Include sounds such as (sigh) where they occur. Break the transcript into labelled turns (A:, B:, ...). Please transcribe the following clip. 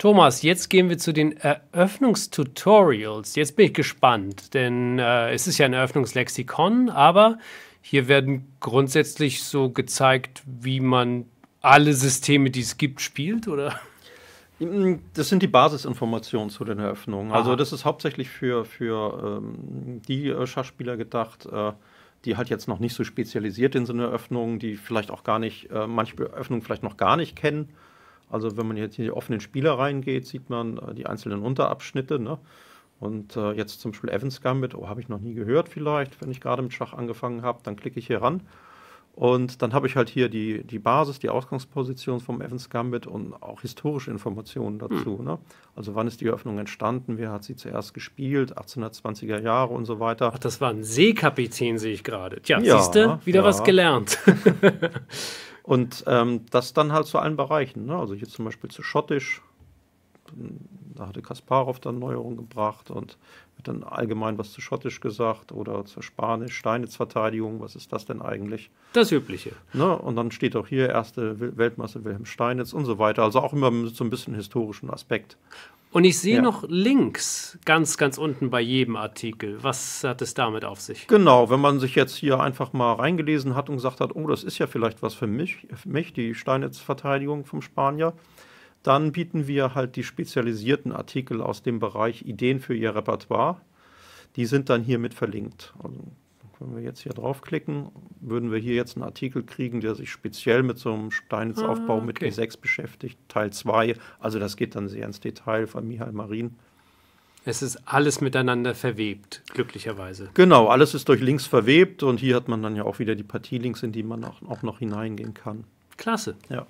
A: Thomas, jetzt gehen wir zu den Eröffnungstutorials. Jetzt bin ich gespannt, denn äh, es ist ja ein Eröffnungslexikon, aber hier werden grundsätzlich so gezeigt, wie man alle Systeme, die es gibt, spielt, oder?
B: Hm, das sind die Basisinformationen zu den Eröffnungen. Also das ist hauptsächlich für, für ähm, die äh, Schachspieler gedacht, äh, die halt jetzt noch nicht so spezialisiert sind in Eröffnungen, die vielleicht auch gar nicht, äh, manche Eröffnungen vielleicht noch gar nicht kennen also wenn man jetzt in die offenen Spieler reingeht, sieht man äh, die einzelnen Unterabschnitte. Ne? Und äh, jetzt zum Beispiel Evans Gambit, oh, habe ich noch nie gehört vielleicht, wenn ich gerade mit Schach angefangen habe, dann klicke ich hier ran. Und dann habe ich halt hier die, die Basis, die Ausgangsposition vom Evans Gambit und auch historische Informationen hm. dazu. Mhm. Ne? Also wann ist die Eröffnung entstanden, wer hat sie zuerst gespielt, 1820er Jahre und so weiter. Ach, das war ein Seekapitän, sehe ich gerade. Tja, ja, siehst du, wieder ja. was gelernt. (laughs) (laughs) Und ähm, das dann halt zu allen Bereichen. Ne? Also hier zum Beispiel zu Schottisch, da hatte Kasparov dann Neuerungen gebracht und hat dann allgemein was zu Schottisch gesagt oder zur Spanisch, Steinitz-Verteidigung, was ist das denn eigentlich? Das Übliche. Ne? Und dann steht auch hier erste Weltmeister Wilhelm Steinitz und so weiter. Also auch immer mit so ein bisschen historischen Aspekt. Und ich sehe ja. noch
A: links ganz, ganz unten bei jedem Artikel. Was hat es damit auf sich?
B: Genau, wenn man sich jetzt hier einfach mal reingelesen hat und gesagt hat, oh, das ist ja vielleicht was für mich, für mich die Steinitz-Verteidigung vom Spanier, dann bieten wir halt die spezialisierten Artikel aus dem Bereich Ideen für Ihr Repertoire. Die sind dann hiermit verlinkt. Also wenn wir jetzt hier draufklicken, würden wir hier jetzt einen Artikel kriegen, der sich speziell mit so einem Steinitzaufbau ah, okay. mit G6 beschäftigt, Teil 2. Also das geht dann sehr ins Detail von Michael Marin.
A: Es ist alles miteinander verwebt, glücklicherweise.
B: Genau, alles ist durch Links verwebt und hier hat man dann ja auch wieder die Partielinks, in die man auch, auch noch hineingehen kann. Klasse. Ja.